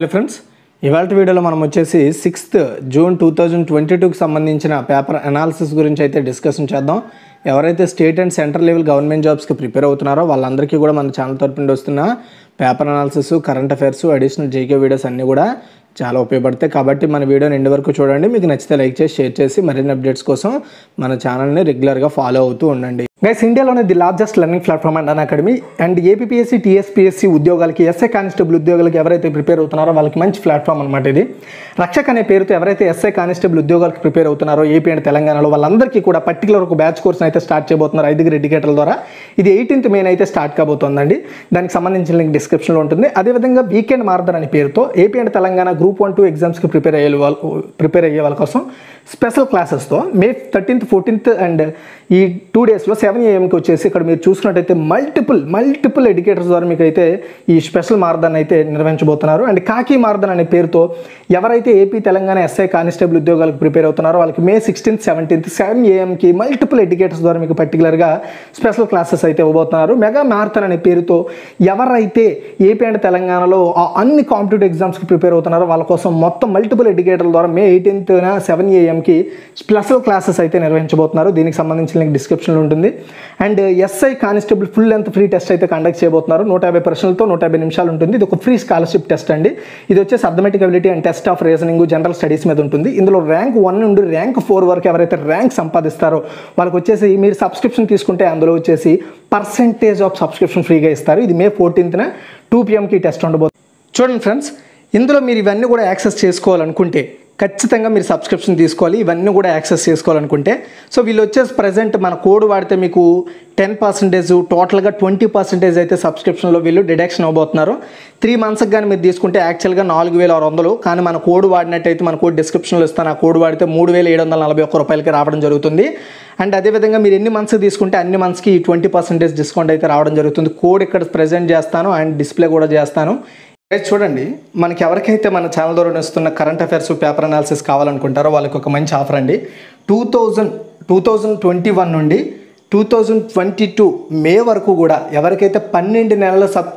Hello friends ఇవాళ వీడియోలో మనం వచ్చేసి sixth June two thousand twenty టూకి సంబంధించిన పేపర్ అనాలిసిస్ గురించి అయితే డిస్కషన్ చేద్దాం ఎవరైతే state and central level government జాబ్స్కి ప్రిపేర్ అవుతున్నారో వాళ్ళందరికీ కూడా మన ఛానల్ తరపు నుండి వస్తున్న paper analysis current affairs additional GK videos అన్నీ కూడా చాలా ఉపయోగపడతాయి కాబట్టి మన వీడియోని ఎండి వరకు చూడండి మీకు నచ్చితే లైక్ చేసి షేర్ చేసి మరిన్ని అప్డేట్స్ కోసం మన ఛానల్ని రెగ్యులర్గా ఫాలో అవుతూ ఉండండి గైస్ ఇండియాలో the largest learning platform and Unacademy and APSC TSPSC ఉద్యోగాలకి ఎస్ఐ కానిస్టేబుల్ ఉద్యోగాలకి ఎవరైతే ప్రిపేర్ అవుతున్నారో వాళ్ళకి మంచి ప్లాట్ఫామ్ అనమాట ఇది రక్షక్ అనే పేరుతో ఎవరైతే ఎస్ఐ కానిస్టేబుల్ ఉద్యోగాలకు ప్రిపేర్ అవుతున్నారో ఏపీ అండ్ తెలంగాణలో వాళ్ళందరికీ కూడా పర్టికులర్ ఒక బ్యాచ్ కోర్స్ అయితే స్టార్ట్ చేయబోతున్నారు ఐదుగురు ఎడ్యుకేటర్ల ద్వారా ఇది ఎయిటీన్త్ మెయిన్ అయితే స్టార్ట్ కాబోతోందండి దానికి సంబంధించిన లింక్ డిస్క్రిప్షన్లో ఉంటుంది అదేవిధంగా వీకెండ్ మార్దర్ అనే పేరుతో AP and Telangana group one two ఎగ్జామ్స్కి ప్రిపేర్ అయ్యే వాళ్ళు ప్రిపేర్ అయ్యే వాళ్ళ కోసం స్పెషల్ క్లాసెస్తో మే థర్టీన్త్ ఫోర్టీన్త్ అండ్ ఈ టూ డేస్లో సెవెన్ ఆర్నియంకి వచ్చేసి ఇక్కడ మీరు చూసుకున్నట్టయితే మల్టిపుల్ మల్టిపుల్ ఎడ్యుకేటర్స్ ద్వారా మీకు అయితే ఈ స్పెషల్ మార్దాన్ని అయితే నిర్వహించబోతున్నారు అండ్ కాకి మార్దన్ అనే పేరుతో ఎవరైతే ఏపీ తెలంగాణ ఎస్ఐ కానిస్టేబుల్ ఉద్యోగాలకు ప్రిపేర్ అవుతున్నారో వాళ్ళకి మే సిక్స్టీన్త్ సెవెంటీన్త్ సెవెన్ ఏఎంకి మల్టిపుల్ ఎడ్యుకేటర్స్ ద్వారా మీకు పర్టికులర్గా స్పెషల్ క్లాసెస్ అయితే ఇవ్వబోతున్నారు మెగా మ్యారథాన్ అనే పేరుతో ఎవరైతే ఏపీ అండ్ తెలంగాణలో అన్ని కాంపిటేటివ్ ఎగ్జామ్స్కి ప్రిపేర్ అవుతున్నారో వాళ్ళ కోసం మొత్తం మల్టిపుల్ ఎడ్యుకేటర్ల ద్వారా మే ఎయిటీన్త్న సెవెన్ ఏఎంకి స్పెషల్ క్లాసెస్ అయితే నిర్వహించబోతున్నారు దీనికి సంబంధించిన లింక్ డిస్క్రిప్షన్లో ఉంటుంది and SI constable full length free test అయితే కండక్ట్ చేయబోతున్నారు నూట యాభై ప్రశ్నలతో నూట యాభై నిమిషాలు ఉంటుంది ఇది ఒక ఫ్రీ స్కాలర్షిప్ టెస్ట్ అండి ఇది వచ్చేసి arithmetic ability and test of reasoning general studies మీద ఉంటుంది ఇందులో ర్యాంక్ వన్ నుండి ర్యాంక్ ఫోర్ వరకు ఎవరైతే ర్యాంక్ సంపాదిస్తారో వాళ్ళకి వచ్చేసి మీరు సబ్స్క్రిప్షన్ తీసుకుంటే అందులో వచ్చేసి పర్సెంటేజ్ ఆఫ్ సబ్స్క్రిప్షన్ ఫ్రీగా ఇస్తారు ఇది మే ఫోర్టీన్త్న టూ పిఎంకి టెస్ట్ ఉండబోతుంది చూడండి ఫ్రెండ్స్ ఇందులో మీరు ఇవన్నీ కూడా యాక్సెస్ చేసుకోవాలనుకుంటే ఖచ్చితంగా మీరు సబ్స్క్రిప్షన్ తీసుకోవాలి ఇవన్నీ కూడా యాక్సెస్ చేసుకోవాలనుకుంటే సో వీళ్ళు వచ్చేసి ప్రజెంట్ మన కోడ్ వాడితే మీకు టెన్ పర్సెంటేజ్ టోటల్గా ట్వంటీ పర్సెంటేజ్ అయితే సబ్స్క్రిప్షన్లో వీళ్ళు డిడక్షన్ అవ్వబోతున్నారు త్రీ మంత్స్కి కానీ మీరు తీసుకుంటే యాక్చువల్గా నాలుగు వేల ఆరు వందలు కానీ మన కోడ్ వాడినట్టయితే మన కోడ్ డిస్క్రిప్షన్లో ఇస్తాను ఆ కోడ్ వాడితే మూడు వేల ఏడు వందల నలభై ఒక్క రూపాయలకి రావడం జరుగుతుంది అండ్ అదేవిధంగా మీరు ఎన్ని మంత్స్కి తీసుకుంటే అన్ని మంత్స్కి ట్వంటీ పర్సెంటేజ్ డిస్కౌంట్ అయితే రావడం జరుగుతుంది కోడ్ ఇక్కడ ప్రజెంట్ చేస్తాను అండ్ డిస్ప్లే కూడా చేస్తాను చూడండి మనకి ఎవరికైతే మన ఛానల్ ద్వారా వస్తున్న కరెంట్ అఫైర్స్ పేపర్ అనాలిసిస్ కావాలనుకుంటారో వాళ్ళకి ఒక మంచి ఆఫర్ అండి two thousand two thousand twenty one నుండి two thousand twenty two May వరకు కూడా ఎవరికైతే పన్నెండు నెలల సబ్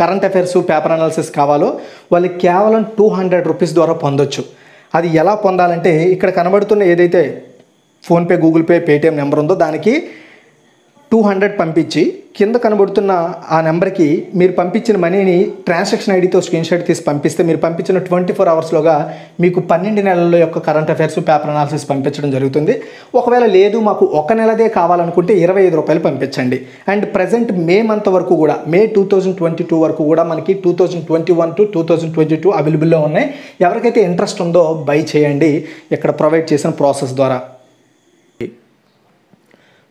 కరెంట్ అఫైర్స్ పేపర్ అనాలిసిస్ కావాలో వాళ్ళు కేవలం టూ హండ్రెడ్ రూపీస్ ద్వారా పొందొచ్చు అది ఎలా పొందాలంటే ఇక్కడ కనబడుతున్న ఏదైతే PhonePe Google Pay Paytm number ఉందో దానికి టూ హండ్రెడ్ పంపించి కింద కనబడుతున్న ఆ నెంబర్కి మీరు పంపించిన మనీని ట్రాన్సాక్షన్ ఐడితో స్క్రీన్షాట్ తీసి పంపిస్తే మీరు పంపించిన ట్వంటీ ఫోర్ అవర్స్లోగా మీకు పన్నెండు నెలల యొక్క కరెంట్ అఫైర్స్ పేపర్ అనాలిసిస్ పంపించడం జరుగుతుంది ఒకవేళ లేదు మాకు ఒక నెలదే కావాలనుకుంటే ఇరవై ఐదు రూపాయలు పంపించండి అండ్ ప్రజెంట్ మే మంత్ వరకు కూడా May two thousand twenty two వరకు కూడా మనకి two thousand twenty one to two thousand twenty two అవైలబుల్లో ఉన్నాయి ఎవరికైతే ఇంట్రెస్ట్ ఉందో బై చేయండి ఇక్కడ ప్రొవైడ్ చేసిన ప్రాసెస్ ద్వారా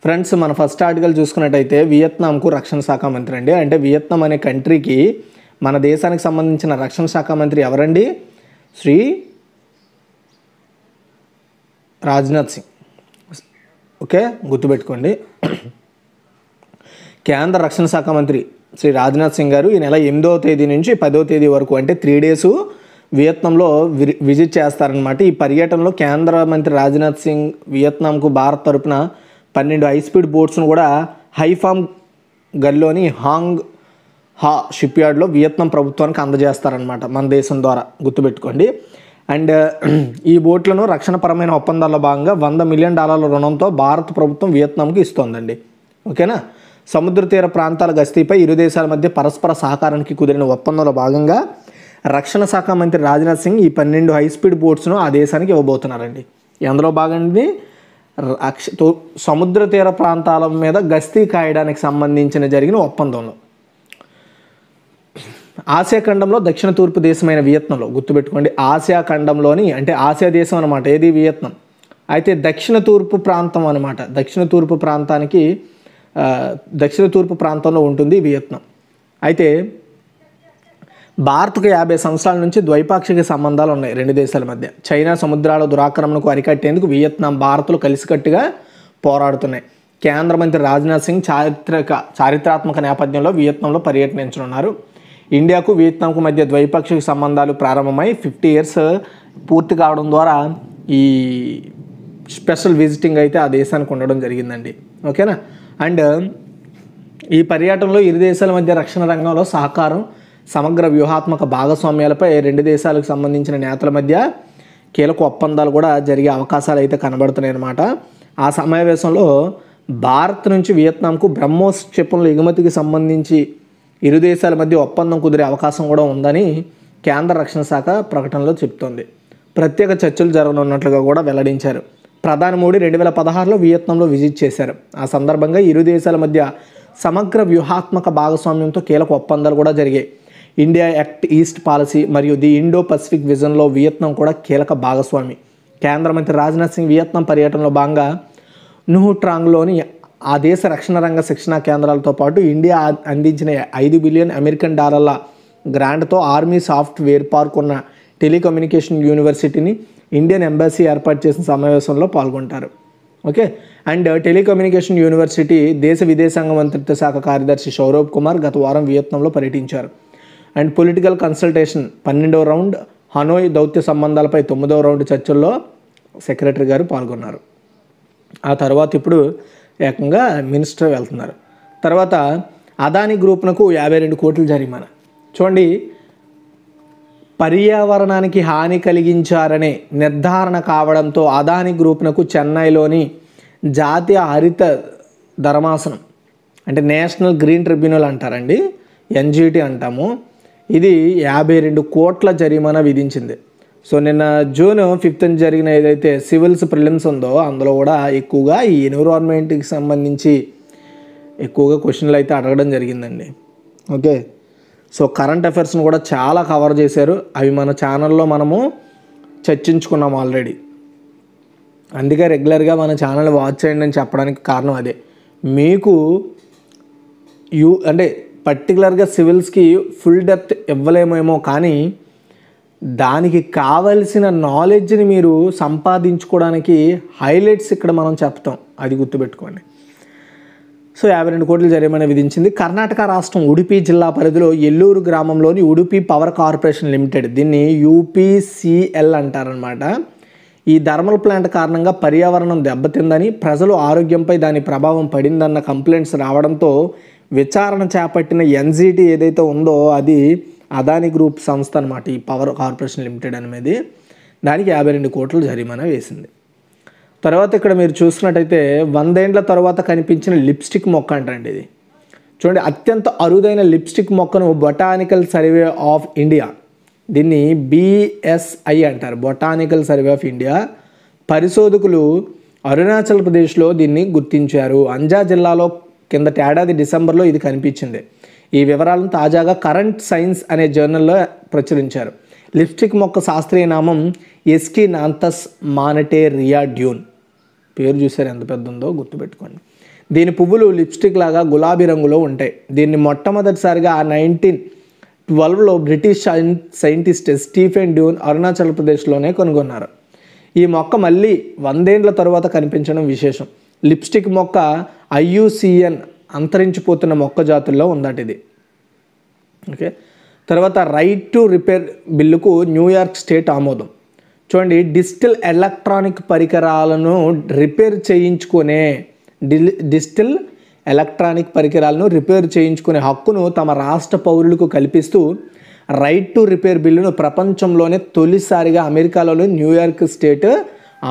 ఫ్రెండ్స్ మన ఫస్ట్ ఆర్టికల్ చూసుకున్నట్టయితే వియత్నాంకు రక్షణ శాఖ మంత్రి అండి అంటే వియత్నాం అనే కంట్రీకి మన దేశానికి సంబంధించిన రక్షణ శాఖ మంత్రి ఎవరండి శ్రీ రాజ్నాథ్ సింగ్ ఓకే గుర్తుపెట్టుకోండి కేంద్ర రక్షణ శాఖ మంత్రి శ్రీ రాజ్నాథ్ సింగ్ గారు ఈ నెల ఎనిమిదవ తేదీ నుంచి పదో తేదీ వరకు అంటే త్రీ డేస్ వియత్నాంలో విజిట్ చేస్తారనమాట ఈ పర్యటనలో కేంద్ర మంత్రి రాజ్నాథ్ సింగ్ వియత్నాంకు భారత్ తరపున పన్నెండు హై స్పీడ్ బోట్స్ను కూడా హైఫామ్ గల్లోని హాంగ్ హా షిప్ యార్డ్లో వియత్నాం ప్రభుత్వానికి అందజేస్తారనమాట మన దేశం ద్వారా గుర్తుపెట్టుకోండి అండ్ ఈ బోట్లను రక్షణపరమైన ఒప్పందాల్లో భాగంగా వంద మిలియన్ డాలర్ల రుణంతో భారత ప్రభుత్వం వియత్నాంకి ఇస్తోందండి ఓకేనా సముద్ర తీర ప్రాంతాల గస్తీపై ఇరు దేశాల మధ్య పరస్పర సహకారానికి కుదిరిన ఒప్పందంలో భాగంగా రక్షణ శాఖ మంత్రి రాజ్నాథ్ సింగ్ ఈ పన్నెండు హైస్పీడ్ బోట్స్ను ఆ దేశానికి ఇవ్వబోతున్నారండి ఎందులో భాగంగా అక్ష సముద్ర తీర ప్రాంతాల మీద గస్తీ కాయడానికి సంబంధించిన జరిగిన ఒప్పందంలో ఆసియా ఖండంలో దక్షిణ తూర్పు దేశమైన వియత్నంలో గుర్తుపెట్టుకోండి ఆసియా ఖండంలోని అంటే ఆసియా దేశం అనమాట ఏది వియత్నం అయితే దక్షిణ తూర్పు ప్రాంతం అనమాట దక్షిణ తూర్పు ప్రాంతానికి దక్షిణ తూర్పు ప్రాంతంలో ఉంటుంది వియత్నం అయితే భారత్కు యాభై సంవత్సరాల నుంచి ద్వైపాక్షిక సంబంధాలు ఉన్నాయి రెండు దేశాల మధ్య చైనా సముద్రాల దురాక్రమణకు అరికట్టేందుకు వియత్నాం భారత్లు కలిసికట్టుగా పోరాడుతున్నాయి కేంద్ర మంత్రి రాజ్నాథ్ సింగ్ చారిత్రక చారిత్రాత్మక నేపథ్యంలో వియత్నాంలో పర్యటనించనున్నారు ఇండియాకు వియత్నాంకు మధ్య ద్వైపాక్షిక సంబంధాలు ప్రారంభమై ఫిఫ్టీ ఇయర్స్ పూర్తి కావడం ద్వారా ఈ స్పెషల్ విజిటింగ్ అయితే ఆ దేశానికి ఉండడం జరిగిందండి ఓకేనా అండ్ ఈ పర్యటనలో ఇరు దేశాల మధ్య రక్షణ రంగంలో సహకారం సమగ్ర వ్యూహాత్మక భాగస్వామ్యాలపై రెండు దేశాలకు సంబంధించిన నేతల మధ్య కీలక ఒప్పందాలు కూడా జరిగే అవకాశాలు అయితే కనబడుతున్నాయి అన్నమాట ఆ సమావేశంలో భారత్ నుంచి వియత్నాంకు బ్రహ్మోస్ క్షిపణుల ఎగుమతికి సంబంధించి ఇరు దేశాల మధ్య ఒప్పందం కుదిరే అవకాశం కూడా ఉందని కేంద్ర రక్షణ శాఖ ప్రకటనలో చెప్తోంది ప్రత్యేక చర్చలు జరగనున్నట్లుగా కూడా వెల్లడించారు ప్రధాని మోడీ రెండు వేల పదహారులో వియత్నాంలో విజిట్ చేశారు ఆ సందర్భంగా ఇరు దేశాల మధ్య సమగ్ర వ్యూహాత్మక భాగస్వామ్యంతో కీలక ఒప్పందాలు కూడా జరిగాయి ఇండియా యాక్ట్ ఈస్ట్ పాలసీ మరియు ది ఇండో పసిఫిక్ విజన్లో వియత్నాం కూడా కీలక భాగస్వామి కేంద్ర మంత్రి రాజ్నాథ్ సింగ్ వియత్నాం పర్యటనలో భాగంగా నుహుట్రాంగ్లోని ఆ దేశ రక్షణ రంగ శిక్షణ కేంద్రాలతో పాటు ఇండియా అందించిన ఐదు బిలియన్ అమెరికన్ డాలర్ల గ్రాంట్తో ఆర్మీ సాఫ్ట్వేర్ పార్క్ ఉన్న టెలికమ్యూనికేషన్ యూనివర్సిటీని ఇండియన్ ఎంబసీ ఏర్పాటు చేసిన సమావేశంలో పాల్గొంటారు ఓకే అండ్ టెలికమ్యూనికేషన్ యూనివర్సిటీ దేశ విదేశాంగ మంత్రిత్వ శాఖ కార్యదర్శి సౌరభ్ కుమార్ గత వారం వియత్నంలో పర్యటించారు అండ్ పొలిటికల్ కన్సల్టేషన్ పన్నెండవ రౌండ్ హనోయ్ దౌత్య సంబంధాలపై తొమ్మిదవ రౌండ్ చర్చల్లో సెక్రటరీ గారు పాల్గొన్నారు ఆ తర్వాత ఇప్పుడు ఏకంగా మినిస్టర్ వెళ్తున్నారు తర్వాత అదాని గ్రూప్నకు యాభై రెండు కోట్లు జరిమానా చూడండి పర్యావరణానికి హాని కలిగించారనే నిర్ధారణ కావడంతో అదాని గ్రూప్నకు చెన్నైలోని జాతీయ హరిత ధర్మాసనం అంటే నేషనల్ గ్రీన్ ట్రిబ్యునల్ అంటారండి ఎన్జిటి అంటాము ఇది యాభై రెండు కోట్ల జరిమానా విధించింది సో నిన్న జూన్ ఫిఫ్త్ జరిగిన ఏదైతే సివిల్స్ ప్రిలిమ్స్ ఉందో అందులో కూడా ఎక్కువగా ఈ ఎన్విరాన్మెంట్కి సంబంధించి ఎక్కువగా క్వశ్చన్లు అయితే అడగడం జరిగిందండి ఓకే సో కరెంట్ అఫైర్స్ను కూడా చాలా కవర్ చేశారు అవి మన ఛానల్లో మనము చర్చించుకున్నాం ఆల్రెడీ అందుకే రెగ్యులర్గా మన ఛానల్ వాచ్ చేయండి అని చెప్పడానికి కారణం అదే మీకు యూ అంటే పర్టికులర్గా సివిల్స్కి ఫుల్ డెప్త్ ఇవ్వలేమేమో కానీ దానికి కావలసిన నాలెడ్జ్ని మీరు సంపాదించుకోవడానికి హైలైట్స్ ఇక్కడ మనం చెప్తాం అది గుర్తుపెట్టుకోండి సో యాభై రెండు కోట్లు జరిమానా విధించింది కర్ణాటక రాష్ట్రం ఉడిపి జిల్లా పరిధిలో ఎల్లూరు గ్రామంలోని ఉడిపి పవర్ కార్పొరేషన్ లిమిటెడ్ దీన్ని యూపీసీఎల్ అంటారనమాట ఈ థర్మల్ ప్లాంట్ కారణంగా పర్యావరణం దెబ్బతిందని ప్రజలు ఆరోగ్యంపై దాని ప్రభావం పడిందన్న కంప్లైంట్స్ రావడంతో విచారణ చేపట్టిన ఎన్జీటీ ఏదైతే ఉందో అది అదాని గ్రూప్ సంస్థ అనమాట ఈ పవర్ కార్పొరేషన్ లిమిటెడ్ అనేది దానికి యాభై రెండు కోట్లు జరిమానా వేసింది తర్వాత ఇక్కడ మీరు చూసినట్టయితే వందేండ్ల తర్వాత కనిపించిన లిప్స్టిక్ మొక్క అంటారండి ఇది చూడండి అత్యంత అరుదైన లిప్స్టిక్ మొక్కను బొటానికల్ సర్వే ఆఫ్ ఇండియా దీన్ని బిఎస్ఐ అంటారు బొటానికల్ సర్వే ఆఫ్ ఇండియా పరిశోధకులు అరుణాచల్ ప్రదేశ్లో దీన్ని గుర్తించారు అంజా జిల్లాలో కిందటి ఏడాది డిసెంబర్లో ఇది కనిపించింది ఈ వివరాలను తాజాగా కరెంట్ సైన్స్ అనే జర్నల్లో ప్రచురించారు లిప్స్టిక్ మొక్క శాస్త్రీయ నామం ఎస్కి నాంతస్ రియా డ్యూన్ పేరు చూసారు ఎంత పెద్ద ఉందో గుర్తుపెట్టుకోండి దీని పువ్వులు లిప్స్టిక్ లాగా గులాబీ రంగులో ఉంటాయి దీన్ని మొట్టమొదటిసారిగా ఆ నైన్టీన్ ట్వెల్వ్లో British scientist Stephen Dunn Arunachal ప్రదేశ్లోనే కనుగొన్నారు ఈ మొక్క మళ్ళీ వందేండ్ల తరువాత కనిపించడం విశేషం లిప్స్టిక్ మొక్క ఐయుసిఎన్ అంతరించిపోతున్న మొక్క జాతుల్లో ఉందట ఇది ఓకే తర్వాత రైట్ టు రిపేర్ బిల్లుకు న్యూయార్క్ స్టేట్ ఆమోదం చూడండి డిజిటల్ ఎలక్ట్రానిక్ పరికరాలను రిపేర్ చేయించుకునే డిజిటల్ ఎలక్ట్రానిక్ పరికరాలను రిపేర్ చేయించుకునే హక్కును తమ రాష్ట్ర పౌరులకు కల్పిస్తూ రైట్ టు రిపేర్ బిల్లును ప్రపంచంలోనే తొలిసారిగా అమెరికాలోనే న్యూయార్క్ స్టేట్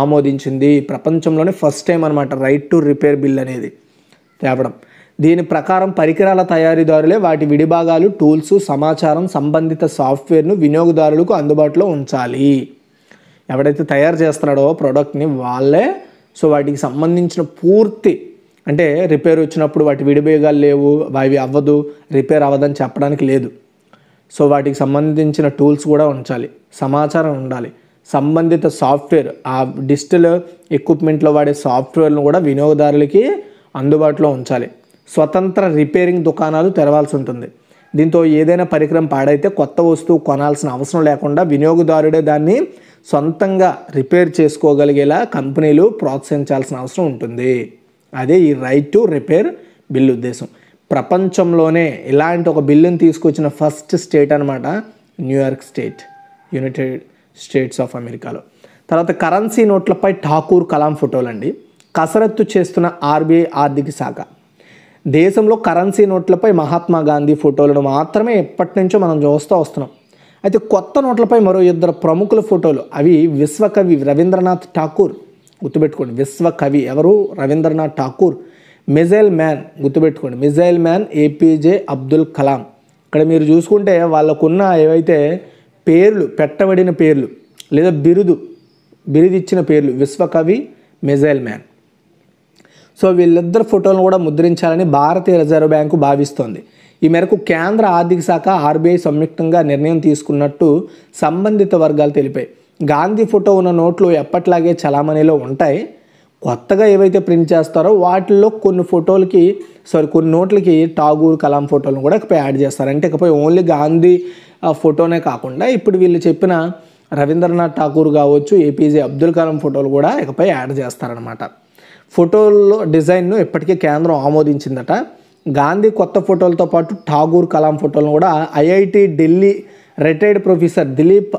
ఆమోదించింది ప్రపంచంలోనే ఫస్ట్ టైం అనమాట రైట్ టు రిపేర్ బిల్ అనేది తేవడం దీని ప్రకారం పరికరాల తయారీదారులే వాటి విడిభాగాలు టూల్స్ సమాచారం సంబంధిత సాఫ్ట్వేర్ను వినియోగదారులకు అందుబాటులో ఉంచాలి ఎవడైతే తయారు చేస్తున్నాడో ప్రోడక్ట్ని వాళ్ళే సో వాటికి సంబంధించిన పూర్తి అంటే రిపేర్ వచ్చినప్పుడు వాటి విడిభేగాలు లేవు అవి అవ్వదు రిపేర్ అవ్వదని చెప్పడానికి లేదు సో వాటికి సంబంధించిన టూల్స్ కూడా ఉంచాలి సమాచారం ఉండాలి సంబంధిత సాఫ్ట్వేర్ ఆ డిజిటల్ ఎక్విప్మెంట్లో వాడే సాఫ్ట్వేర్ను కూడా వినియోగదారులకి అందుబాటులో ఉంచాలి స్వతంత్ర రిపేరింగ్ దుకాణాలు తెరవాల్సి ఉంటుంది దీంతో ఏదైనా పరికరం పాడైతే కొత్త వస్తువు కొనాల్సిన అవసరం లేకుండా వినియోగదారుడే దాన్ని సొంతంగా రిపేర్ చేసుకోగలిగేలా కంపెనీలు ప్రోత్సహించాల్సిన అవసరం ఉంటుంది అదే ఈ రైట్ టు రిపేర్ బిల్ ఉద్దేశం ప్రపంచంలోనే ఇలాంటి ఒక బిల్లుని తీసుకొచ్చిన ఫస్ట్ స్టేట్ అనమాట New York state United States of అమెరికాలో తర్వాత కరెన్సీ నోట్లపై ఠాకూర్ కలాం అండి కసరత్తు చేస్తున్న ఆర్బీఐ ఆర్థిక శాఖ దేశంలో కరెన్సీ నోట్లపై మహాత్మా గాంధీ ఫోటోలను మాత్రమే ఎప్పటి నుంచో మనం చూస్తూ వస్తున్నాం అయితే కొత్త నోట్లపై మరో ఇద్దరు ప్రముఖుల ఫోటోలు అవి విశ్వకవి రవీంద్రనాథ్ ఠాకూర్ గుర్తుపెట్టుకోండి విశ్వకవి ఎవరు రవీంద్రనాథ్ ఠాకూర్ మిజైల్ మ్యాన్ గుర్తుపెట్టుకోండి missile man APJ Abdul Kalam ఇక్కడ మీరు చూసుకుంటే వాళ్ళకున్న ఏవైతే పేర్లు పెట్టబడిన పేర్లు లేదా బిరుదు బిరుదిచ్చిన పేర్లు విశ్వకవి మిజైల్ మ్యాన్ సో వీళ్ళిద్దరు ఫోటోలను కూడా ముద్రించాలని భారతీయ రిజర్వ్ బ్యాంకు భావిస్తోంది ఈ మేరకు కేంద్ర ఆర్థిక శాఖ ఆర్బీఐ సంయుక్తంగా నిర్ణయం తీసుకున్నట్టు సంబంధిత వర్గాలు తెలిపాయి గాంధీ ఫోటో ఉన్న నోట్లు ఎప్పట్లాగే చలామణిలో ఉంటాయి కొత్తగా ఏవైతే ప్రింట్ చేస్తారో వాటిల్లో కొన్ని ఫోటోలకి సారీ కొన్ని నోట్లకి ఠాగూర్ కలాం ఫోటోలను కూడా ఇకపై యాడ్ చేస్తారు అంటే ఇకపోయి ఓన్లీ గాంధీ ఫోటోనే కాకుండా ఇప్పుడు వీళ్ళు చెప్పిన రవీంద్రనాథ్ ఠాగూర్ కావచ్చు ఏపీజే అబ్దుల్ కలాం ఫోటోలు కూడా ఇకపై యాడ్ చేస్తారనమాట ఫోటోల్లో డిజైన్ను ఇప్పటికే కేంద్రం ఆమోదించిందట గాంధీ కొత్త ఫోటోలతో పాటు ఠాగూర్ కలాం ఫోటోలను కూడా IIT Delhi retired professor Dilip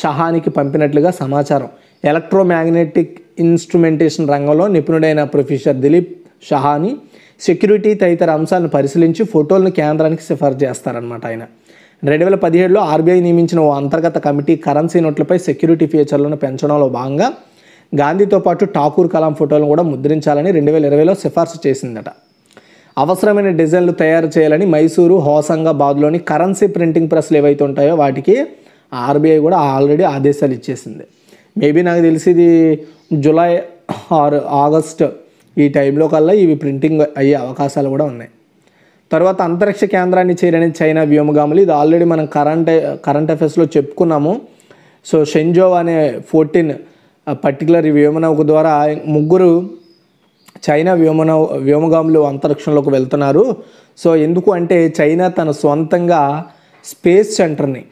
షహానికి పంపినట్లుగా సమాచారం ఎలక్ట్రోమ్యాగ్నెటిక్ ఇన్స్ట్రుమెంటేషన్ రంగంలో నిపుణుడైన ప్రొఫెసర్ దిలీప్ షహాని సెక్యూరిటీ తదితర అంశాలను పరిశీలించి ఫోటోలను కేంద్రానికి సిఫార్సు చేస్తారనమాట ఆయన రెండు వేల పదిహేడులో ఆర్బీఐ నియమించిన ఓ అంతర్గత కమిటీ కరెన్సీ నోట్లపై సెక్యూరిటీ ఫీచర్లను పెంచడంలో భాగంగా గాంధీతో పాటు ఠాకూర్ కలాం ఫోటోలను కూడా ముద్రించాలని రెండు వేల ఇరవైలో సిఫార్సు చేసిందట అవసరమైన డిజైన్లు తయారు చేయాలని మైసూరు హోసంగాబాద్లోని కరెన్సీ ప్రింటింగ్ ప్రెస్లు ఏవైతే ఉంటాయో వాటికి ఆర్బీఐ కూడా ఆల్రెడీ ఆదేశాలు ఇచ్చేసింది మేబీ నాకు తెలిసి ఇది జూలై ఆర్ ఆగస్ట్ ఈ టైంలో కల్లా ఇవి ప్రింటింగ్ అయ్యే అవకాశాలు కూడా ఉన్నాయి తర్వాత అంతరిక్ష కేంద్రాన్ని చేరని చైనా వ్యోమగాములు ఇది ఆల్రెడీ మనం కరెంట్ కరెంట్ అఫేర్స్లో చెప్పుకున్నాము సో షెంజో అనే ఫోర్టీన్ పర్టికులర్ వ్యోమనౌక ద్వారా ముగ్గురు చైనా వ్యోమన వ్యోమగాములు అంతరిక్షంలోకి వెళ్తున్నారు సో ఎందుకు అంటే చైనా తన సొంతంగా స్పేస్ సెంటర్ని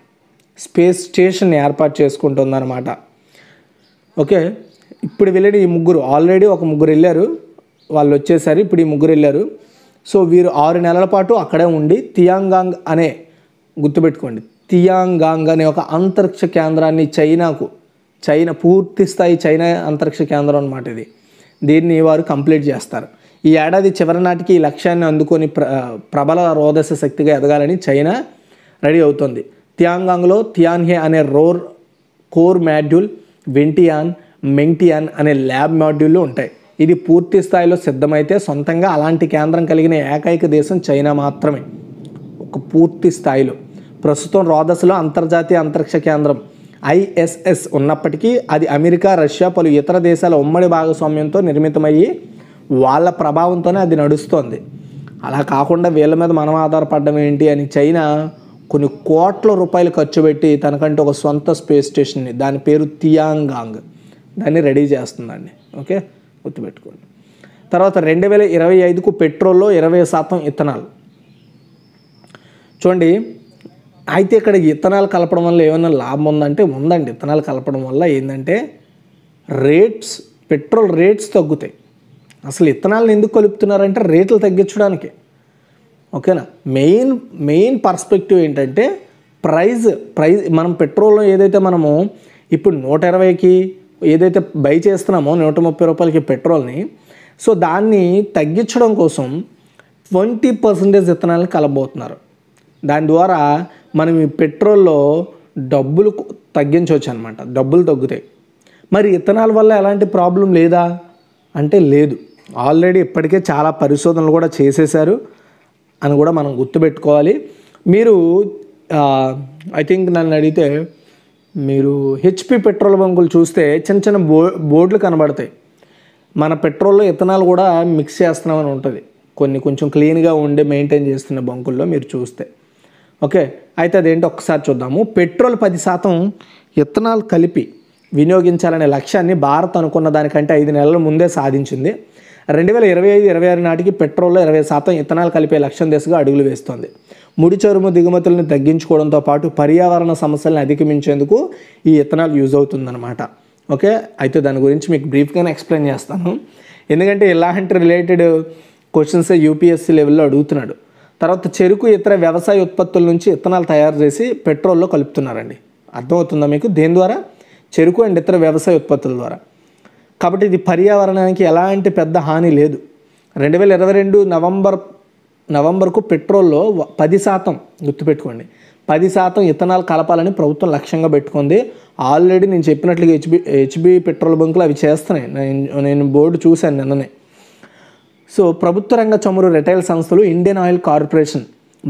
స్పేస్ స్టేషన్ ఏర్పాటు చేసుకుంటుందన్నమాట ఓకే ఇప్పుడు వెళ్ళిన ఈ ముగ్గురు ఆల్రెడీ ఒక ముగ్గురు వెళ్ళారు వాళ్ళు వచ్చేసారు ఇప్పుడు ఈ ముగ్గురు వెళ్ళారు సో వీరు ఆరు నెలల పాటు అక్కడే ఉండి తియాంగాంగ్ అనే గుర్తుపెట్టుకోండి తియాంగాంగ్ అనే ఒక అంతరిక్ష కేంద్రాన్ని చైనాకు చైనా పూర్తి స్థాయి చైనా అంతరిక్ష కేంద్రం అనమాట ఇది దీన్ని వారు కంప్లీట్ చేస్తారు ఈ ఏడాది చివరి నాటికి ఈ లక్ష్యాన్ని అందుకొని ప్ర ప్రబల రోదస శక్తిగా ఎదగాలని చైనా రెడీ అవుతుంది థియాంగాంగ్లో థియాన్హే అనే రోర్ కోర్ మాడ్యూల్ వెంటియాన్ మెంగ్టియాన్ అనే ల్యాబ్ మాడ్యూల్లు ఉంటాయి ఇది పూర్తి స్థాయిలో సిద్ధమైతే సొంతంగా అలాంటి కేంద్రం కలిగిన ఏకైక దేశం చైనా మాత్రమే ఒక పూర్తి స్థాయిలో ప్రస్తుతం రోదస్లో అంతర్జాతీయ అంతరిక్ష కేంద్రం ఐఎస్ఎస్ ఉన్నప్పటికీ అది అమెరికా రష్యా పలు ఇతర దేశాల ఉమ్మడి భాగస్వామ్యంతో నిర్మితమయ్యి వాళ్ళ ప్రభావంతోనే అది నడుస్తోంది అలా కాకుండా వీళ్ళ మీద మనం ఆధారపడడం ఏంటి అని చైనా కొన్ని కోట్ల రూపాయలు ఖర్చు పెట్టి తనకంటే ఒక సొంత స్పేస్ స్టేషన్ని దాని పేరు తియాంగాంగ్ దాన్ని రెడీ చేస్తుందండి ఓకే గుర్తుపెట్టుకోండి తర్వాత రెండు వేల ఇరవై ఐదుకు పెట్రోల్లో ఇరవై శాతం ఇథనాల్ చూడండి అయితే ఇక్కడ విత్తనాలు కలపడం వల్ల ఏమైనా లాభం ఉందంటే ఉందండి విత్తనాలు కలపడం వల్ల ఏంటంటే రేట్స్ పెట్రోల్ రేట్స్ తగ్గుతాయి అసలు విత్తనాలను ఎందుకు కలుపుతున్నారంటే రేట్లు తగ్గించడానికి ఓకేనా మెయిన్ మెయిన్ పర్స్పెక్టివ్ ఏంటంటే ప్రైజ్ ప్రైజ్ మనం పెట్రోల్ ఏదైతే మనము ఇప్పుడు నూట ఇరవైకి ఏదైతే బై చేస్తున్నామో నూట ముప్పై రూపాయలకి పెట్రోల్ని సో దాన్ని తగ్గించడం కోసం ట్వంటీ పర్సెంటేజ్ విత్తనాలను కలబోతున్నారు దాని ద్వారా మనం ఈ పెట్రోల్లో డబ్బులు తగ్గించవచ్చు అనమాట డబ్బులు తగ్గుతాయి మరి ఇథనాల్ వల్ల ఎలాంటి ప్రాబ్లం లేదా అంటే లేదు ఆల్రెడీ ఇప్పటికే చాలా పరిశోధనలు కూడా చేసేశారు అని కూడా మనం గుర్తుపెట్టుకోవాలి మీరు ఐ థింక్ నన్ను అడిగితే మీరు హెచ్పి పెట్రోల్ బంకులు చూస్తే చిన్న చిన్న బో బోర్డులు కనబడతాయి మన పెట్రోల్లో ఇథనాల్ కూడా మిక్స్ చేస్తున్నామని ఉంటుంది కొన్ని కొంచెం క్లీన్గా ఉండి మెయింటైన్ చేస్తున్న బంకుల్లో మీరు చూస్తే ఓకే అయితే అదేంటో ఒకసారి చూద్దాము పెట్రోల్ పది శాతం ఇథనాల్ కలిపి వినియోగించాలనే లక్ష్యాన్ని భారత్ అనుకున్న దానికంటే ఐదు నెలల ముందే సాధించింది రెండు వేల ఇరవై ఐదు ఇరవై ఆరు నాటికి పెట్రోల్లో ఇరవై శాతం ఇథనాల్ కలిపే లక్ష్యం దిశగా అడుగులు వేస్తోంది ముడి చరుము దిగుమతులను తగ్గించుకోవడంతో పాటు పర్యావరణ సమస్యలను అధిగమించేందుకు ఈ ఇథనాల్ యూజ్ అవుతుందన్నమాట ఓకే అయితే దాని గురించి మీకు బ్రీఫ్గానే ఎక్స్ప్లెయిన్ చేస్తాను ఎందుకంటే ఇలాంటి రిలేటెడ్ క్వశ్చన్స్ యూపీఎస్సీ లెవెల్లో అడుగుతున్నాడు తర్వాత చెరుకు ఇతర వ్యవసాయ ఉత్పత్తుల నుంచి ఇత్తనాలు తయారు చేసి పెట్రోల్లో కలుపుతున్నారండి అర్థమవుతుందా మీకు దేని ద్వారా చెరుకు అండ్ ఇతర వ్యవసాయ ఉత్పత్తుల ద్వారా కాబట్టి ఇది పర్యావరణానికి ఎలాంటి పెద్ద హాని లేదు రెండు వేల ఇరవై రెండు నవంబర్ నవంబర్కు పెట్రోల్లో పది శాతం గుర్తుపెట్టుకోండి పది శాతం ఇథనాల్ కలపాలని ప్రభుత్వం లక్ష్యంగా పెట్టుకుంది ఆల్రెడీ నేను చెప్పినట్లుగా హెచ్బి హెచ్బి పెట్రోల్ బంకులు అవి చేస్తున్నాయి నేను నేను బోర్డు చూశాను నిన్ననే సో ప్రభుత్వ రంగ చమురు రిటైల్ సంస్థలు Indian oil corporation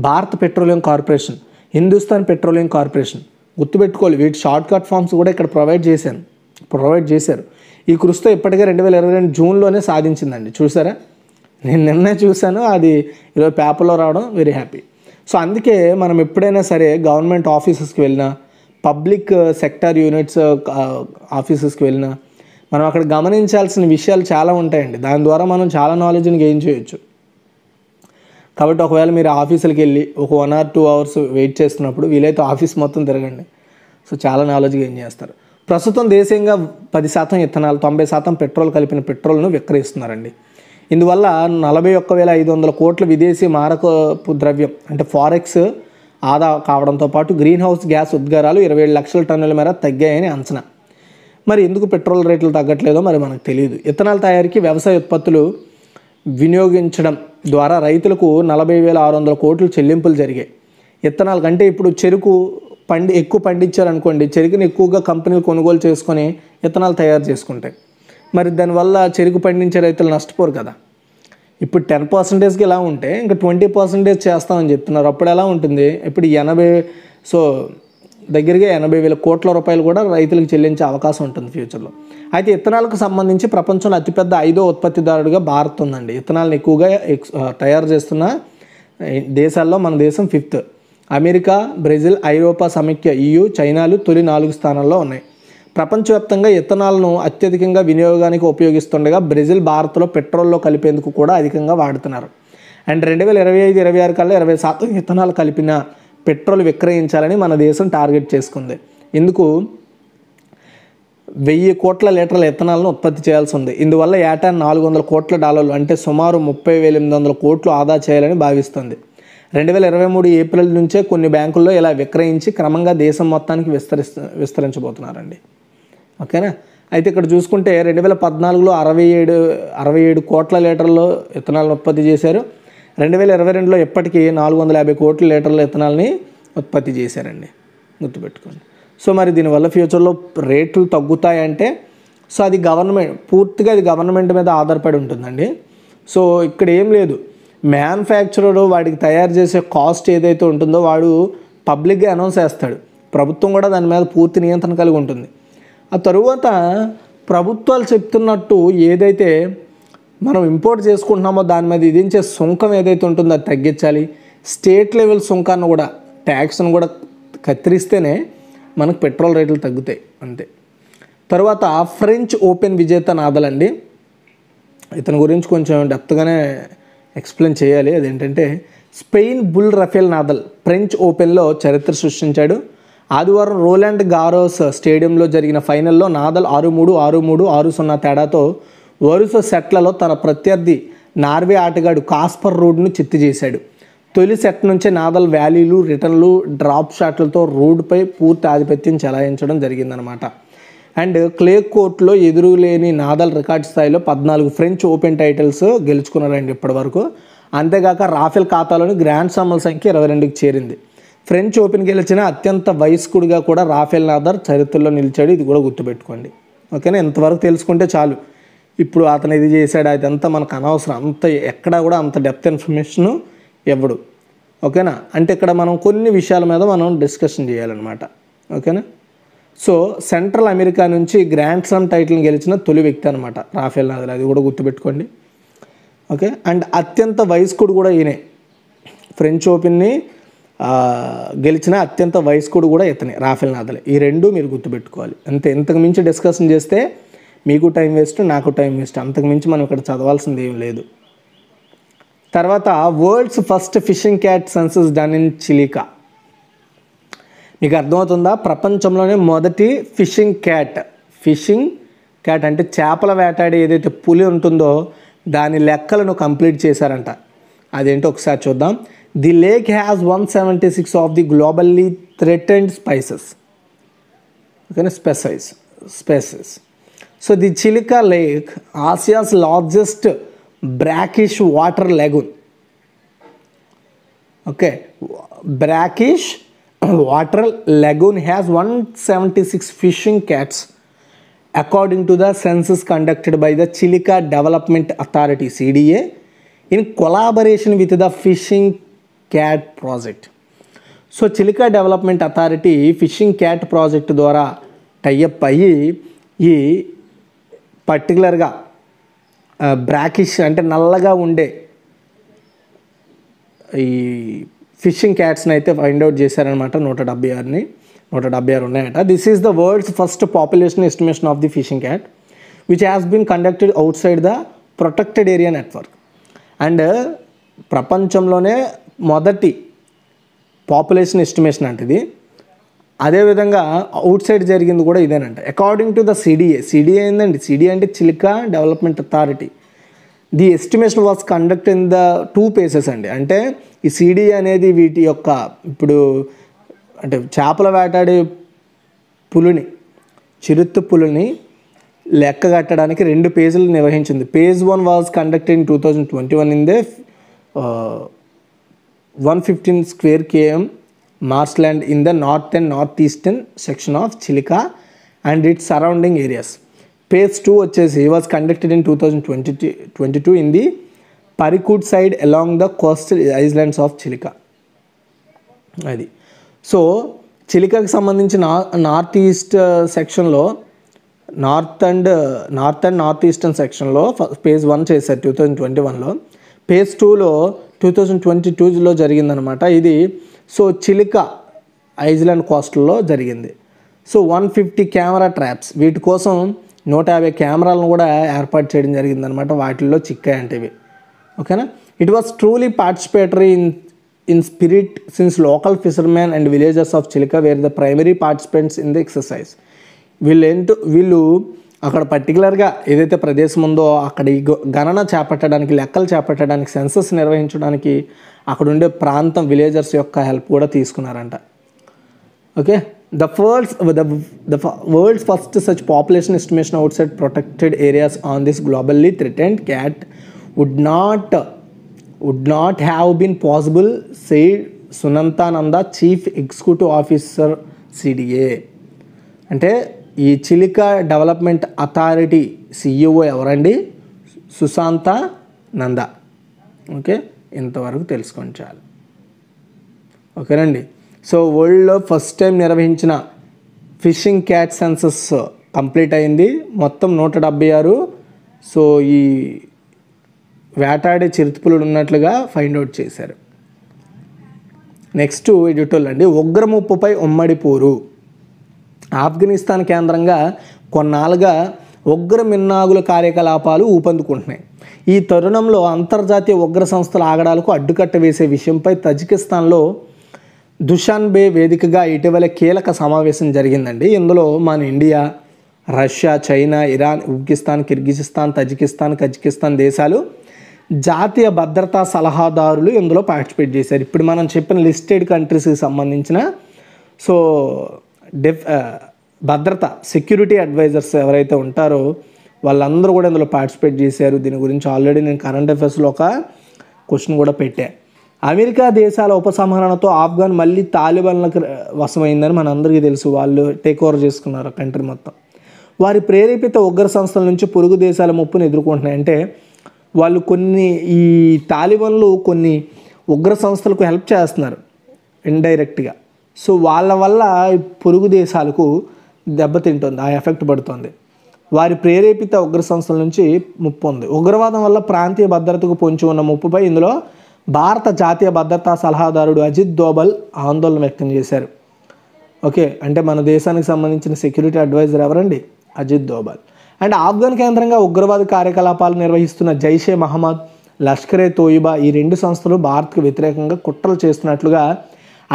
Bharat petroleum corporation Hindustan petroleum corporation గుర్తుపెట్టుకోవాలి వీటి షార్ట్ కట్ ఫామ్స్ కూడా ఇక్కడ ప్రొవైడ్ చేశాను ప్రొవైడ్ చేశారు ఈ కృషితో ఇప్పటికే రెండు వేల ఇరవై రెండు జూన్లోనే సాధించిందండి చూసారా నేను నిన్న చూశాను అది ఈరోజు పేపర్లో రావడం వెరీ హ్యాపీ సో అందుకే మనం ఎప్పుడైనా సరే గవర్నమెంట్ ఆఫీసెస్కి వెళ్ళినా పబ్లిక్ సెక్టర్ యూనిట్స్ ఆఫీసెస్కి వెళ్ళినా మనం అక్కడ గమనించాల్సిన విషయాలు చాలా ఉంటాయండి దాని ద్వారా మనం చాలా నాలెడ్జ్ని గెయిన్ చేయొచ్చు కాబట్టి ఒకవేళ మీరు ఆఫీసులకి వెళ్ళి ఒక one or two hours wait చేస్తున్నప్పుడు వీలైతే ఆఫీస్ మొత్తం తిరగండి సో చాలా నాలెడ్జ్ గెయిన్ చేస్తారు ప్రస్తుతం దేశీయంగా పది శాతం ఇథనాలు తొంభై శాతం పెట్రోల్ కలిపిన పెట్రోల్ను విక్రయిస్తున్నారండి ఇందువల్ల నలభై ఒక్క వేల ఐదు వందల కోట్ల విదేశీ మారకపు ద్రవ్యం అంటే ఫారెక్స్ ఆదా కావడంతో పాటు గ్రీన్ హౌస్ గ్యాస్ ఉద్గారాలు ఇరవై ఏడు లక్షల టన్నుల మేర తగ్గాయని అంచనా మరి ఎందుకు పెట్రోల్ రేట్లు తగ్గట్లేదో మరి మనకు తెలియదు ఇథనాల్ తయారీకి వ్యవసాయ ఉత్పత్తులు వినియోగించడం ద్వారా రైతులకు నలభై వేల ఆరు వందల కోట్లు చెల్లింపులు జరిగాయి ఇత్తనాలు కంటే ఇప్పుడు చెరుకు పండి ఎక్కువ పండించారనుకోండి చెరుకుని ఎక్కువగా కంపెనీలు కొనుగోలు చేసుకొని ఇత్తనాలు తయారు చేసుకుంటాయి మరి దానివల్ల చెరుకు పండించే రైతులు నష్టపోరు కదా ఇప్పుడు టెన్ పర్సెంటేజ్కి ఇలా ఉంటే ఇంకా ట్వంటీ పర్సెంటేజ్ చేస్తామని చెప్తున్నారు అప్పుడు ఎలా ఉంటుంది ఇప్పుడు ఎనభై సో దగ్గరగా ఎనభై వేల కోట్ల రూపాయలు కూడా రైతులకు చెల్లించే అవకాశం ఉంటుంది ఫ్యూచర్లో అయితే ఇత్తనాలకు సంబంధించి ప్రపంచంలో అతిపెద్ద ఐదో ఉత్పత్తిదారుడిగా భారత్ ఉందండి ఇత్తనాలను ఎక్కువగా తయారు చేస్తున్న దేశాల్లో మన దేశం ఫిఫ్త్ అమెరికా బ్రెజిల్ ఐరోపా సమైక్య ఈయు చైనాలు తొలి నాలుగు స్థానాల్లో ఉన్నాయి ప్రపంచవ్యాప్తంగా ఇత్తనాలను అత్యధికంగా వినియోగానికి ఉపయోగిస్తుండగా బ్రెజిల్ భారత్లో పెట్రోల్లో కలిపేందుకు కూడా అధికంగా వాడుతున్నారు అండ్ రెండు వేల ఇరవై ఐదు ఇరవై ఆరు కల్లా ఇరవై శాతం ఇత్తనాలు కలిపిన పెట్రోల్ విక్రయించాలని మన దేశం టార్గెట్ చేసుకుంది ఇందుకు వెయ్యి కోట్ల లీటర్ల ఇథనాల్ను ఉత్పత్తి చేయాల్సి ఉంది ఇందువల్ల ఏటా నాలుగు వందల కోట్ల డాలర్లు అంటే సుమారు ముప్పై వేల ఎనిమిది వందల కోట్లు ఆదా చేయాలని భావిస్తుంది రెండు వేల ఇరవై మూడు ఏప్రిల్ నుంచే కొన్ని బ్యాంకుల్లో ఇలా విక్రయించి క్రమంగా దేశం మొత్తానికి విస్తరిస్తు విస్తరించబోతున్నారండి ఓకేనా అయితే ఇక్కడ చూసుకుంటే రెండు వేల పద్నాలుగులో అరవై ఏడు అరవై ఏడు కోట్ల లీటర్లు ఇథనాలను ఉత్పత్తి చేశారు రెండు వేల ఇరవై రెండులో ఇప్పటికీ నాలుగు వందల యాభై కోట్ల లీటర్ల ఇథనాల్ని ఉత్పత్తి చేశారండి గుర్తుపెట్టుకోండి సో మరి దీనివల్ల ఫ్యూచర్లో రేట్లు తగ్గుతాయంటే సో అది గవర్నమెంట్ పూర్తిగా అది గవర్నమెంట్ మీద ఆధారపడి ఉంటుందండి సో ఇక్కడ ఏం లేదు మ్యానుఫ్యాక్చరర్ వాడికి తయారు చేసే కాస్ట్ ఏదైతే ఉంటుందో వాడు పబ్లిక్గా అనౌన్స్ చేస్తాడు ప్రభుత్వం కూడా దాని మీద పూర్తి నియంత్రణ కలిగి ఉంటుంది ఆ తరువాత ప్రభుత్వాలు చెప్తున్నట్టు ఏదైతే మనం ఇంపోర్ట్ చేసుకుంటున్నామో దాని మీద విధించే సుంకం ఏదైతే ఉంటుందో అది తగ్గించాలి స్టేట్ లెవెల్ సుంకాన్ని కూడా ట్యాక్స్ను కూడా కత్తిరిస్తేనే మనకు పెట్రోల్ రేట్లు తగ్గుతాయి అంతే తర్వాత ఫ్రెంచ్ ఓపెన్ విజేత నాదలండి ఇతని గురించి కొంచెం డెప్త్గానే ఎక్స్ప్లెయిన్ చేయాలి అదేంటంటే Spain bull Rafael Nadal French ఓపెన్లో చరిత్ర సృష్టించాడు ఆదివారం రోలాండ్ గారోస్ స్టేడియంలో జరిగిన ఫైనల్లో నాదల్ ఆరు మూడు ఆరు మూడు ఆరు సున్నా తేడాతో వరుస సెట్లలో తన ప్రత్యర్థి నార్వే ఆటగాడు కాస్పర్ రోడ్ను చిత్తి చేశాడు తొలి సెట్ నుంచే నాదల్ వ్యాలీలు రిటర్న్లు డ్రాప్ షాట్లతో రోడ్డుపై పూర్తి ఆధిపత్యం చెలాయించడం జరిగిందనమాట అండ్ క్లే కోర్ట్లో ఎదురులేని నాదల్ రికార్డ్ స్థాయిలో పద్నాలుగు ఫ్రెంచ్ ఓపెన్ టైటిల్స్ గెలుచుకున్నారండి ఇప్పటి వరకు అంతేగాక రాఫెల్ ఖాతాలోని గ్రాండ్ సమ్మల సంఖ్య ఇరవై రెండుకి చేరింది ఫ్రెంచ్ ఓపెన్ గెలిచిన అత్యంత వయస్కుడిగా కూడా రాఫెల్ నాదర్ చరిత్రలో నిలిచాడు ఇది కూడా గుర్తుపెట్టుకోండి ఓకేనా ఇంతవరకు తెలుసుకుంటే చాలు ఇప్పుడు అతను ఇది చేశాడు అదంతా మనకు అనవసరం అంత ఎక్కడా కూడా అంత డెప్త్ ఇన్ఫర్మేషన్ ఇవ్వడు ఓకేనా అంటే ఇక్కడ మనం కొన్ని విషయాల మీద మనం డిస్కషన్ చేయాలన్నమాట ఓకేనా సో సెంట్రల్ అమెరికా నుంచి గ్రాండ్ స్లామ్ టైటిల్ని గెలిచిన తొలి వ్యక్తి అనమాట రాఫెల్ నాదల్ అది కూడా గుర్తుపెట్టుకోండి ఓకే అండ్ అత్యంత వయస్కుడు కూడా ఈయనే ఫ్రెంచ్ ఓపెన్ని గెలిచిన అత్యంత వయస్కుడు కూడా ఇతనే రాఫెల్ నాదలే ఈ రెండు మీరు గుర్తుపెట్టుకోవాలి అంతే ఇంతకు మించి డిస్కషన్ చేస్తే మీకు టైం వేస్ట్ నాకు టైం వేస్ట్ అంతకుమించి మనం ఇక్కడ చదవాల్సింది ఏం లేదు తర్వాత world's first fishing cat census done in Chilika మీకు అర్థమవుతుందా ప్రపంచంలోనే మొదటి ఫిషింగ్ క్యాట్ ఫిషింగ్ క్యాట్ అంటే చేపల వేటాడి ఏదైతే పులి ఉంటుందో దాని లెక్కలను కంప్లీట్ చేశారంట అదేంటో ఒకసారి చూద్దాం the lake has one seventy six of the globally threatened spices ఓకేనా species species So the Chilika Lake, Asia's largest brackish water lagoon. Okay, brackish water lagoon has 176 fishing cats according to the census conducted by the Chilika Development Authority CDA in collaboration with the Fishing Cat Project. So Chilika development authority fishing cat project ద్వారా tie up అయ్యి ఈ పర్టికులర్గా brackish అంటే నల్లగా ఉండే ఈ fishing క్యాట్స్ని అయితే find out చేశారనమాట నూట డెబ్బై ఆరుని నూట డెబ్బై ఆరు ఉన్నాయట this is the world's first population estimation of the fishing cat which has been conducted outside the protected area network and ప్రపంచంలోనే మొదటి పాపులేషన్ ఎస్టిమేషన్ అంటే అదేవిధంగా అవుట్ సైడ్ జరిగింది కూడా ఇదేనంట according to the CDA CDA ఏందండి CDA అంటే Chilika development authority the estimation was conduct in the two phases అండి అంటే ఈ సిడిఏ అనేది వీటి యొక్క ఇప్పుడు అంటే చేపల వేటాడే పులుని చిరుత్తు పులుని లెక్క కట్టడానికి రెండు పేజీలు నిర్వహించింది phase one was conduct in two thousand twenty one in the one fifteen square KM marsh land in the north and north eastern section of Chilika and its surrounding areas phase two వచ్చేసి ఈ was conducted in two thousand twenty two twenty two in the Parikud side along the coast islands of Chilika అది so చిలికకి సంబంధించి north east సెక్షన్లో north and north and north eastern సెక్షన్లో phase one చేశారు two thousand twenty వన్లో phase టూలో two thousand twenty టూలో జరిగిందనమాట ఇది సో చిలిక ఐజ్లాండ్ కోస్టల్లో జరిగింది so one fifty camera traps వీటి కోసం నూట యాభై కెమెరాలను కూడా ఏర్పాటు చేయడం జరిగిందనమాట వాటిల్లో చిక్క అంటే ఓకేనా it was truly participatory in in spirit since local fishermen and villages of Chilika were the primary participants in the exercise వీళ్ళు ఏంటో వీళ్ళు అక్కడ పర్టికులర్గా ఏదైతే ప్రదేశం ఉందో అక్కడ గణన చేపట్టడానికి లెక్కలు చేపట్టడానికి సెన్సస్ నిర్వహించడానికి అక్కడ ఉండే ప్రాంతం విలేజర్స్ యొక్క హెల్ప్ కూడా తీసుకున్నారంట okay the first the the world's first such population estimation outside protected areas on this globally threatened cat would not would not have been possible say సునంతానంద చీఫ్ ఎగ్జిక్యూటివ్ ఆఫీసర్ సిడిఏ అంటే ఈ చిలిక development authority CEO ఎవరండి సుశాంత నంద okay ఇంతవరకు తెలుసుకొని చాలు ఓకేనండి so వరల్డ్లో first time నిర్వహించిన ఫిషింగ్ క్యాచ్ సెన్సస్ కంప్లీట్ అయింది మొత్తం నూట డెబ్బై ఆరు సో ఈ వేటాడే చిరుతపులుడు ఉన్నట్లుగా ఫైండ్ అవుట్ చేశారు నెక్స్ట్ ఎడిటోల్ అండి ఉగ్రముప్పుపై ఉమ్మడి పోరు ఆఫ్ఘనిస్తాన్ కేంద్రంగా కొన్నాళ్ళుగా ఉగ్ర మిన్నాగుల కార్యకలాపాలు ఊపందుకుంటున్నాయి ఈ తరుణంలో అంతర్జాతీయ ఉగ్ర సంస్థల ఆగడాలకు అడ్డుకట్ట వేసే విషయంపై తజికిస్తాన్లో దుషాన్బే వేదికగా ఇటీవల కీలక సమావేశం జరిగిందండి ఇందులో మన India Russia China Iran Uzbekistan Kyrgyzstan Tajikistan Kazakhstan దేశాలు జాతీయ భద్రతా సలహాదారులు ఇందులో పార్టిసిపేట్ చేశారు ఇప్పుడు మనం చెప్పిన లిస్టెడ్ కంట్రీస్కి సంబంధించిన సో డెఫ్ భద్రత సెక్యూరిటీ అడ్వైజర్స్ ఎవరైతే ఉంటారో వాళ్ళందరూ కూడా ఇందులో పార్టిసిపేట్ చేశారు దీని గురించి ఆల్రెడీ నేను కరెంట్ అఫైర్స్లో ఒక క్వశ్చన్ కూడా పెట్టా అమెరికా దేశాల ఉపసంహరణతో ఆఫ్ఘాన్ మళ్ళీ తాలిబాన్లకు వశమైందని మనందరికీ తెలుసు వాళ్ళు టేక్ ఓవర్ చేసుకున్నారు కంట్రీ మొత్తం వారి ప్రేరేపిత ఉగ్ర సంస్థల నుంచి పొరుగు దేశాల ముప్పును ఎదుర్కొంటున్నాయి అంటే వాళ్ళు కొన్ని ఈ తాలిబాన్లు కొన్ని ఉగ్ర సంస్థలకు హెల్ప్ చేస్తున్నారు ఇండైరెక్ట్గా సో వాళ్ళ వల్ల పొరుగు దేశాలకు దెబ్బతింటుంది ఆ ఎఫెక్ట్ పడుతుంది వారి ప్రేరేపిత ఉగ్ర సంస్థల నుంచి ముప్పు ఉంది ఉగ్రవాదం వల్ల ప్రాంతీయ భద్రతకు పొంచి ఉన్న ముప్పుపై ఇందులో భారత జాతీయ భద్రతా సలహాదారుడు అజిత్ దోబల్ ఆందోళన వ్యక్తం చేశారు ఓకే అంటే మన దేశానికి సంబంధించిన సెక్యూరిటీ అడ్వైజర్ ఎవరండి అజిత్ దోబల్ అండ్ ఆఫ్ఘన్ కేంద్రంగా ఉగ్రవాద కార్యకలాపాలు నిర్వహిస్తున్న జైషే మహమ్మద్ లష్కరే తోయిబా ఈ రెండు సంస్థలు భారత్కు వ్యతిరేకంగా కుట్రలు చేస్తున్నట్లుగా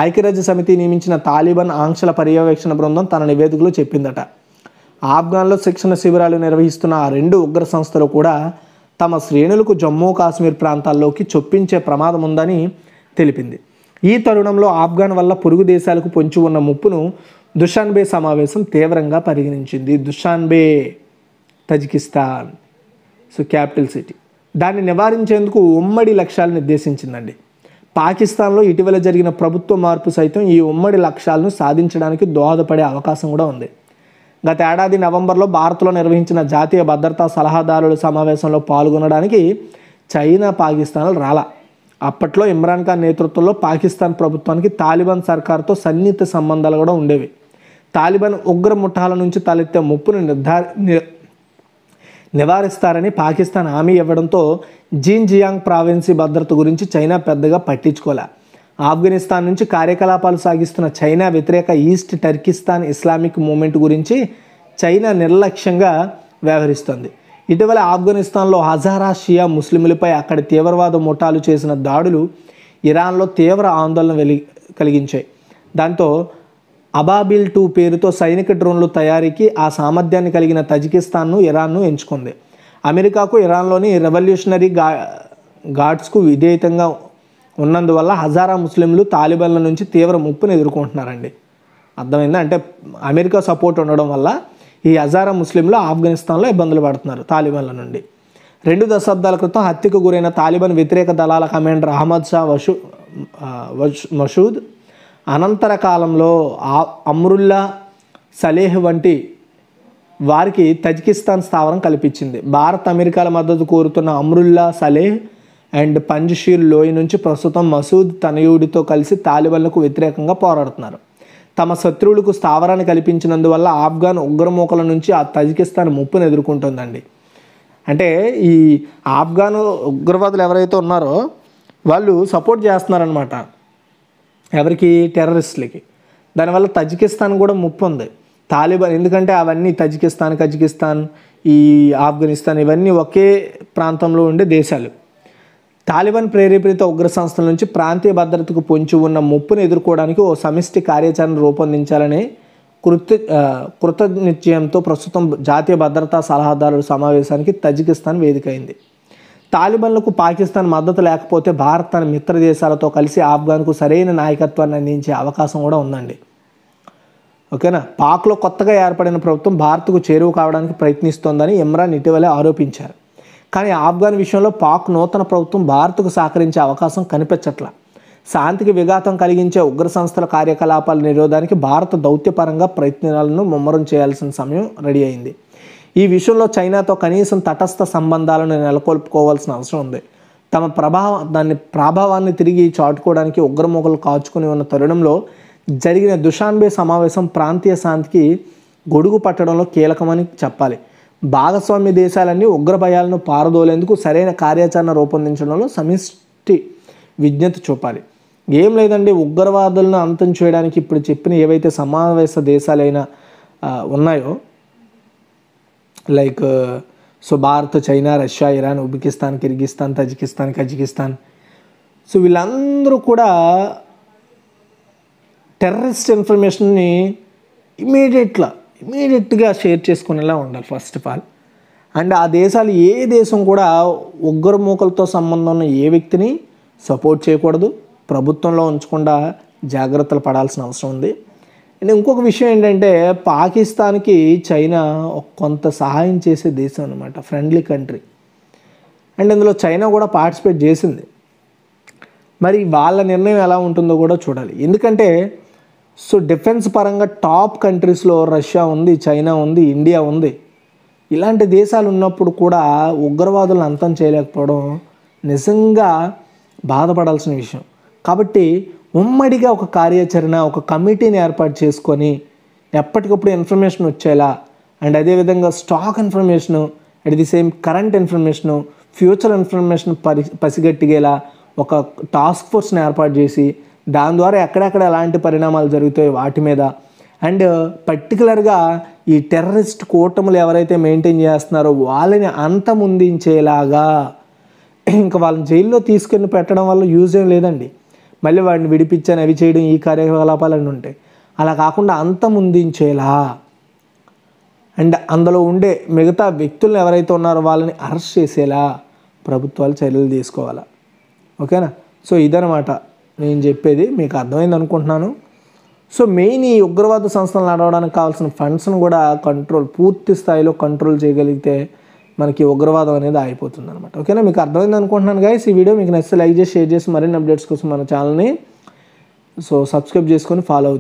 ఐక్యరాజ్య సమితి నియమించిన తాలిబాన్ ఆంక్షల పర్యవేక్షణ బృందం తన నివేదికలో చెప్పిందట ఆఫ్ఘాన్లో శిక్షణ శిబిరాలు నిర్వహిస్తున్న ఆ రెండు ఉగ్ర సంస్థలు కూడా తమ శ్రేణులకు జమ్మూ కాశ్మీర్ ప్రాంతాల్లోకి చొప్పించే ప్రమాదం ఉందని తెలిపింది ఈ తరుణంలో ఆఫ్ఘాన్ వల్ల పొరుగు దేశాలకు పొంచి ఉన్న ముప్పును దుషాన్బే సమావేశం తీవ్రంగా పరిగణించింది Dushanbe Tajikistan so capital city దాన్ని నివారించేందుకు ఉమ్మడి లక్ష్యాలు నిర్దేశించిందండి పాకిస్తాన్లో ఇటీవల జరిగిన ప్రభుత్వ మార్పు సైతం ఈ ఉమ్మడి లక్ష్యాలను సాధించడానికి దోహదపడే అవకాశం కూడా ఉంది గత ఏడాది నవంబర్లో భారత్లో నిర్వహించిన జాతీయ భద్రతా సలహాదారుల సమావేశంలో పాల్గొనడానికి చైనా పాకిస్తాన్లు రాల అప్పట్లో ఇమ్రాన్ ఖాన్ నేతృత్వంలో పాకిస్తాన్ ప్రభుత్వానికి తాలిబాన్ సర్కార్తో సన్నిహిత సంబంధాలు కూడా ఉండేవి తాలిబాన్ ఉగ్ర ముఠాల నుంచి తలెత్తే ముప్పును నిర్ధారి నివారిస్తారని పాకిస్తాన్ హామీ ఇవ్వడంతో జియాంగ్ ప్రావిన్సీ భద్రత గురించి చైనా పెద్దగా పట్టించుకోలే ఆఫ్ఘనిస్తాన్ నుంచి కార్యకలాపాలు సాగిస్తున్న చైనా వ్యతిరేక ఈస్ట్ టర్కిస్తాన్ ఇస్లామిక్ మూమెంట్ గురించి చైనా నిర్లక్ష్యంగా వ్యవహరిస్తుంది ఇటీవల ఆఫ్ఘనిస్తాన్లో హజారా షియా ముస్లిములపై అక్కడ తీవ్రవాద ముఠాలు చేసిన దాడులు ఇరాన్లో తీవ్ర ఆందోళన వెలి కలిగించాయి దాంతో అబాబిల్ టూ పేరుతో సైనిక డ్రోన్లు తయారీకి ఆ సామర్థ్యాన్ని కలిగిన తజికిస్తాన్ను ఇరాన్ను ఎంచుకుంది అమెరికాకు ఇరాన్లోని రెవల్యూషనరీ గా గార్డ్స్కు విధేయతంగా ఉన్నందువల్ల హజారా ముస్లింలు తాలిబాన్ల నుంచి తీవ్ర ముప్పును ఎదుర్కొంటున్నారండి అర్థమైందా అంటే అమెరికా సపోర్ట్ ఉండడం వల్ల ఈ హజారా ముస్లింలు ఆఫ్ఘనిస్తాన్లో ఇబ్బందులు పడుతున్నారు తాలిబాన్ల నుండి రెండు దశాబ్దాల క్రితం హత్యకు గురైన తాలిబాన్ వ్యతిరేక దళాల కమాండర్ అహ్మద్ షా వషూ మషూద్ అనంతర కాలంలో అమ్రుల్లా సలేహ్ వంటి వారికి తజికిస్తాన్ స్థావరం కల్పించింది భారత్ అమెరికాల మద్దతు కోరుతున్న అమ్రుల్లా సలేహ్ అండ్ పంజ్షీర్ లోయ నుంచి ప్రస్తుతం మసూద్ తనయుడితో కలిసి తాలిబన్లకు వ్యతిరేకంగా పోరాడుతున్నారు తమ శత్రువులకు స్థావరాన్ని కల్పించినందువల్ల ఆఫ్ఘన్ ఉగ్రమూకల నుంచి ఆ తజికిస్తాన్ ముప్పును ఎదుర్కొంటుందండి అంటే ఈ ఆఫ్ఘన్ ఉగ్రవాదులు ఎవరైతే ఉన్నారో వాళ్ళు సపోర్ట్ చేస్తున్నారనమాట ఎవరికి టెర్రరిస్టులకి దానివల్ల తజికిస్తాన్ కూడా ముప్పు ఉంది తాలిబాన్ ఎందుకంటే అవన్నీ తజికిస్తాన్ కజికిస్తాన్ ఈ ఆఫ్ఘనిస్తాన్ ఇవన్నీ ఒకే ప్రాంతంలో ఉండే దేశాలు తాలిబాన్ ప్రేరేపిత ఉగ్ర సంస్థల నుంచి ప్రాంతీయ భద్రతకు పొంచి ఉన్న ముప్పును ఎదుర్కోవడానికి ఓ సమిష్టి కార్యాచరణ రూపొందించాలని కృత కృతనిశ్చయంతో ప్రస్తుతం జాతీయ భద్రతా సలహాదారుల సమావేశానికి తజికిస్తాన్ వేదికైంది తాలిబాన్లకు పాకిస్తాన్ మద్దతు లేకపోతే భారత్ తన మిత్ర దేశాలతో కలిసి ఆఫ్ఘాన్కు సరైన నాయకత్వాన్ని అందించే అవకాశం కూడా ఉందండి ఓకేనా పాక్లో కొత్తగా ఏర్పడిన ప్రభుత్వం భారత్కు చేరువ కావడానికి ప్రయత్నిస్తోందని ఇమ్రాన్ ఇటీవలే ఆరోపించారు కానీ ఆఫ్ఘన్ విషయంలో పాక్ నూతన ప్రభుత్వం భారత్కు సహకరించే అవకాశం కనిపించట్ల శాంతికి విఘాతం కలిగించే ఉగ్ర సంస్థల కార్యకలాపాల నిరోధానికి భారత దౌత్యపరంగా ప్రయత్నాలను ముమ్మరం చేయాల్సిన సమయం రెడీ అయింది ఈ విషయంలో చైనాతో కనీసం తటస్థ సంబంధాలను నెలకొల్పుకోవాల్సిన అవసరం ఉంది తమ ప్రభావం దాని ప్రభావాన్ని తిరిగి చాటుకోవడానికి ఉగ్రమొగలు కాచుకుని ఉన్న తరుణంలో జరిగిన దుషాన్బే సమావేశం ప్రాంతీయ శాంతికి గొడుగు పట్టడంలో కీలకమని చెప్పాలి భాగస్వామ్య దేశాలన్నీ ఉగ్రభయాలను పారదోలేందుకు సరైన కార్యాచరణ రూపొందించడంలో సమిష్టి విజ్ఞత చూపాలి ఏం లేదండి ఉగ్రవాదులను అంతం చేయడానికి ఇప్పుడు చెప్పిన ఏవైతే సమావేశ దేశాలైనా ఉన్నాయో like so Bharat China Russia Iran Uzbekistan Kyrgyzstan Tajikistan Kazakhstan so వీళ్ళందరూ కూడా టెర్రరిస్ట్ ఇన్ఫర్మేషన్ని ఇమీడియట్లా ఇమీడియట్గా షేర్ చేసుకునేలా ఉండాలి ఫస్ట్ ఆఫ్ ఆల్ అండ్ ఆ దేశాలు ఏ దేశం కూడా ఒగ్గరు మూకలతో సంబంధం ఉన్న ఏ వ్యక్తిని సపోర్ట్ చేయకూడదు ప్రభుత్వంలో ఉంచకుండా జాగ్రత్తలు పడాల్సిన అవసరం ఉంది అండ్ ఇంకొక విషయం ఏంటంటే పాకిస్తాన్కి చైనా కొంత సహాయం చేసే దేశం అనమాట ఫ్రెండ్లీ కంట్రీ అండ్ ఇందులో చైనా కూడా పార్టిసిపేట్ చేసింది మరి వాళ్ళ నిర్ణయం ఎలా ఉంటుందో కూడా చూడాలి ఎందుకంటే సో డిఫెన్స్ పరంగా టాప్ కంట్రీస్లో రష్యా ఉంది చైనా ఉంది ఇండియా ఉంది ఇలాంటి దేశాలు ఉన్నప్పుడు కూడా ఉగ్రవాదులను అంతం చేయలేకపోవడం నిజంగా బాధపడాల్సిన విషయం కాబట్టి ఉమ్మడిగా ఒక కార్యాచరణ ఒక కమిటీని ఏర్పాటు చేసుకొని ఎప్పటికప్పుడు ఇన్ఫర్మేషన్ వచ్చేలా అండ్ అదేవిధంగా stock information at the same current information future information పరి పసిగట్టిగేలా ఒక టాస్క్ ఫోర్స్ని ఏర్పాటు చేసి దాని ద్వారా ఎక్కడెక్కడ ఎలాంటి పరిణామాలు జరుగుతాయి వాటి మీద అండ్ పర్టికులర్గా ఈ టెర్రరిస్ట్ కూటములు ఎవరైతే మెయింటైన్ చేస్తున్నారో వాళ్ళని అంత ముందించేలాగా ఇంకా వాళ్ళని జైల్లో తీసుకొని పెట్టడం వల్ల యూజ్ ఏం లేదండి మళ్ళీ వాడిని విడిపించని అవి చేయడం ఈ కార్యకలాపాలన్నీ ఉంటాయి అలా కాకుండా అంత ముందించేలా అండ్ అందులో ఉండే మిగతా వ్యక్తులను ఎవరైతే ఉన్నారో వాళ్ళని అరెస్ట్ చేసేలా ప్రభుత్వాలు చర్యలు తీసుకోవాలా ఓకేనా సో ఇదనమాట నేను చెప్పేది మీకు అర్థమైంది అనుకుంటున్నాను సో మెయిన్ ఈ ఉగ్రవాద సంస్థలు నడవడానికి కావాల్సిన ఫండ్స్ను కూడా కంట్రోల్ పూర్తి స్థాయిలో కంట్రోల్ చేయగలిగితే మనకి ఉగ్రవాదం అనేది ఆగిపోతుంది అనమాట ఓకేనా మీకు అర్థమైంది అనుకుంటున్నాను గాయస్ ఈ వీడియో మీకు నచ్చితే లైక్ చేసి షేర్ చేసి మరిన్ని అప్డేట్స్ కోసం మన ఛానల్ని సో సబ్స్క్రైబ్ చేసుకొని ఫాలో